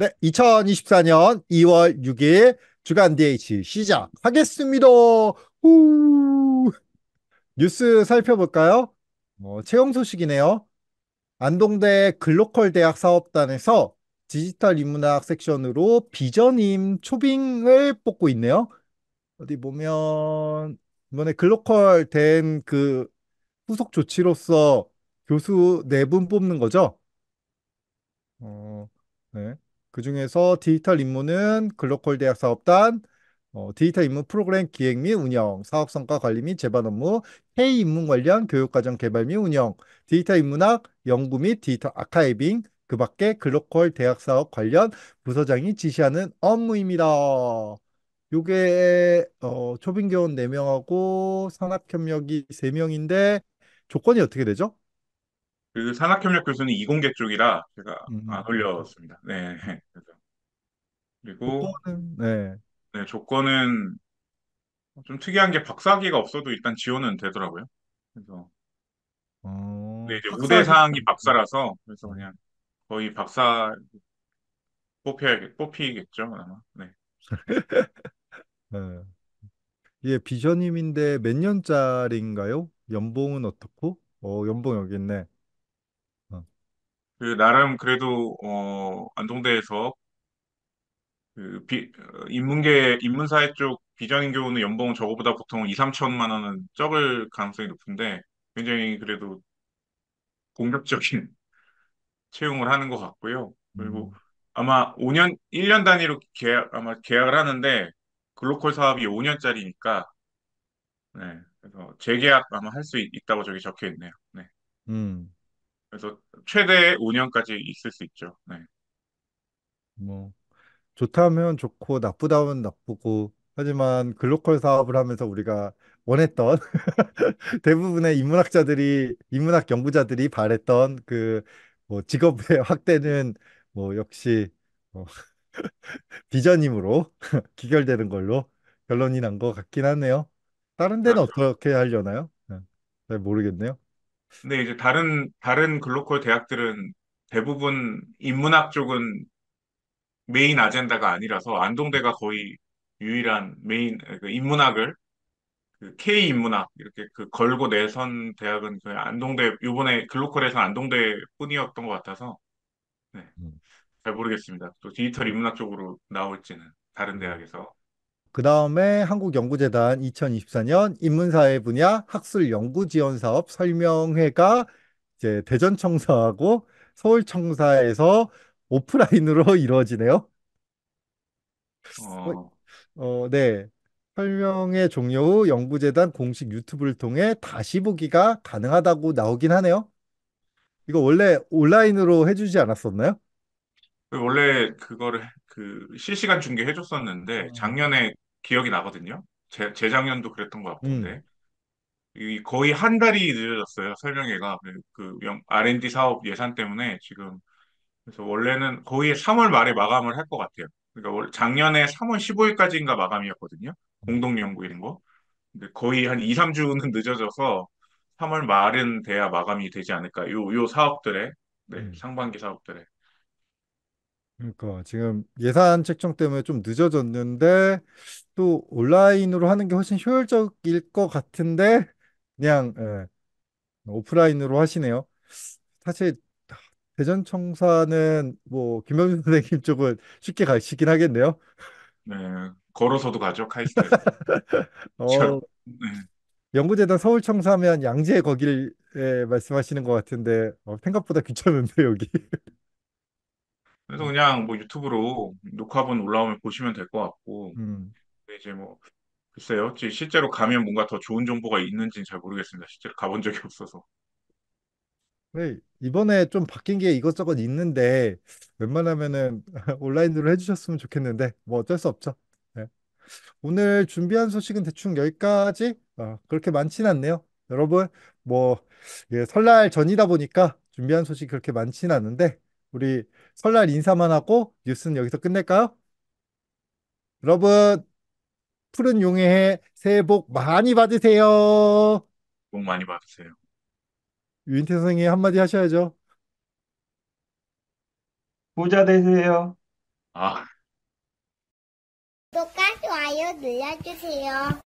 네, 2024년 2월 6일 주간 DH 시작하겠습니다. 후. 뉴스 살펴볼까요? 어, 채용 소식이네요. 안동대 글로컬 대학 사업단에서 디지털 인문학 섹션으로 비전임 초빙을 뽑고 있네요. 어디 보면 이번에 글로컬 된 그 후속 조치로서 교수 네 분 뽑는 거죠? 어, 네. 그중에서 디지털 임무는 글로컬 대학 사업단 어, 디지털 임무 프로그램 기획 및 운영, 사업 성과 관리 및 재반 업무, 해외 임무 관련 교육과정 개발 및 운영, 디지털 인문학 연구 및 디지털 아카이빙, 그 밖에 글로컬 대학 사업 관련 부서장이 지시하는 업무입니다. 요게 어, 초빙교원 4명하고 산학협력이 3명인데 조건이 어떻게 되죠? 그 산학협력 교수는 이공계 쪽이라 제가 음. 음. 안 올렸습니다. 네. 그리고 조건은 네. 네, 조건은 좀 특이한 게 박사학위가 없어도 일단 지원은 되더라고요. 그래서 어, 근데 이제 우대 박사학위. 사항이 박사라서 그래서 음. 그냥 거의 박사 뽑혀야 뽑히겠죠 아마. 네. 예, 네. 비전님인데 몇 년짜리인가요? 연봉은 어떻고? 어, 연봉 여기 있네. 어. 그 나름 그래도 어 안동대에서 그 인문계 인문사회 쪽 비전인 경우는 연봉은 저거보다 보통 2, 3천만 원은 적을 가능성이 높은데 굉장히 그래도 공격적인 채용을 하는 것 같고요. 그리고 음. 아마 5년 1년 단위로 계약 아마 계약을 하는데 글로컬 사업이 5년짜리니까 네. 그래서 재계약 아마 할 수 있다고 저기 적혀 있네요. 네. 음. 그래서 최대 5년까지 있을 수 있죠. 네. 뭐 좋다면 좋고 나쁘다면 나쁘고 하지만 글로컬 사업을 하면서 우리가 원했던 대부분의 인문학자들이 인문학 연구자들이 바랬던 그 뭐 직업의 확대는 뭐 역시 어, 비전임으로 귀결되는 걸로 결론이 난 것 같긴 하네요. 다른 데는 그렇죠. 어떻게 하려나요? 네, 잘 모르겠네요. 근데 이제 다른 다른 글로컬 대학들은 대부분 인문학 쪽은 메인 아젠다가 아니라서 안동대가 거의 유일한 메인 그 인문학을 그 K 인문학 이렇게 그 걸고 내선 대학은 그 안동대 요번에 글로컬에서 그 안동대뿐이었던 것 같아서 네. 음. 잘 모르겠습니다. 또 디지털 인문학 쪽으로 나올지는 다른 음. 대학에서 그 다음에 한국연구재단 2024년 인문사회 분야 학술 연구 지원 사업 설명회가 이제 대전청사하고 서울청사에서 오프라인으로 이루어지네요. 어, 어, 네. 설명의 종료 후 연구재단 공식 유튜브를 통해 다시 보기가 가능하다고 나오긴 하네요. 이거 원래 온라인으로 해주지 않았었나요? 원래 그거를 그 실시간 중계해 줬었는데 음. 작년에 기억이 나거든요. 재, 재작년도 그랬던 것 같은데 음. 거의 한 달이 늦어졌어요. 설명회가 그, R&D 사업 예산 때문에 지금 그래서 원래는 거의 3월 말에 마감을 할 것 같아요. 그러니까 작년에 3월 15일까지인가 마감이었거든요. 공동 연구 이런 거. 근데 거의 한 2, 3주는 늦어져서 3월 말은 돼야 마감이 되지 않을까. 요, 요 사업들의, 네, 음. 상반기 사업들의. 그러니까 지금 예산 책정 때문에 좀 늦어졌는데 또 온라인으로 하는 게 훨씬 효율적일 것 같은데 그냥 예, 오프라인으로 하시네요. 사실 대전 청사는 뭐 김영준 선생님 쪽은 쉽게 가시긴 하겠네요. 네, 걸어서도 가죠 카이스트. 어, 네. 연구재단 서울청사면 양재 거길 예, 말씀하시는 것 같은데 어, 생각보다 귀찮은데 여기. 그래서 그냥 뭐 유튜브로 녹화본 올라오면 보시면 될 것 같고 음. 이제 뭐 글쎄요, 실제로 가면 뭔가 더 좋은 정보가 있는지는 잘 모르겠습니다. 실제로 가본 적이 없어서. 네, 이번에 좀 바뀐 게 이것저것 있는데 웬만하면은 온라인으로 해주셨으면 좋겠는데 뭐 어쩔 수 없죠. 네. 오늘 준비한 소식은 대충 여기까지 어, 그렇게 많진 않네요. 여러분 뭐 예, 설날 전이다 보니까 준비한 소식 그렇게 많진 않은데 우리 설날 인사만 하고 뉴스는 여기서 끝낼까요? 여러분 푸른 용의 새해 복 많이 받으세요. 복 많이 받으세요. 유태 선생님 한마디 하셔야죠. 부자 되세요. 아. 구독과 좋아요 눌러주세요.